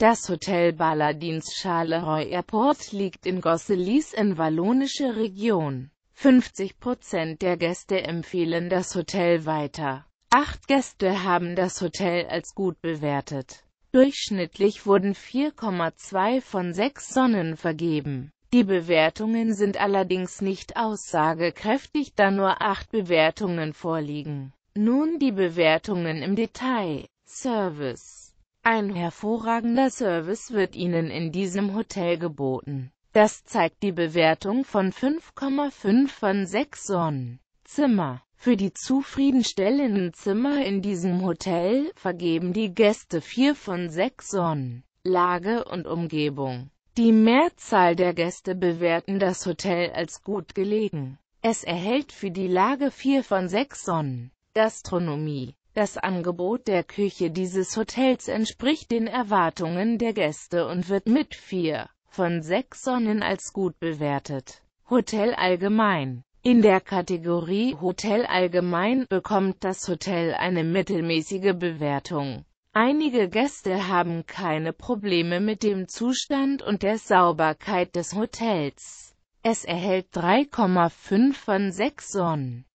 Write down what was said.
Das Hotel Baladins Charleroi Airport liegt in Gosselies in wallonische Region. 50% der Gäste empfehlen das Hotel weiter. Acht Gäste haben das Hotel als gut bewertet. Durchschnittlich wurden 4,2 von 6 Sonnen vergeben. Die Bewertungen sind allerdings nicht aussagekräftig, da nur acht Bewertungen vorliegen. Nun die Bewertungen im Detail. Service ein hervorragender Service wird Ihnen in diesem Hotel geboten. Das zeigt die Bewertung von 5,5 von 6 Sonnen. Zimmer Für die zufriedenstellenden Zimmer in diesem Hotel vergeben die Gäste 4 von 6 Sonnen. Lage und Umgebung Die Mehrzahl der Gäste bewerten das Hotel als gut gelegen. Es erhält für die Lage 4 von 6 Sonnen. Gastronomie das Angebot der Küche dieses Hotels entspricht den Erwartungen der Gäste und wird mit 4 von 6 Sonnen als gut bewertet. Hotel allgemein In der Kategorie Hotel allgemein bekommt das Hotel eine mittelmäßige Bewertung. Einige Gäste haben keine Probleme mit dem Zustand und der Sauberkeit des Hotels. Es erhält 3,5 von 6 Sonnen.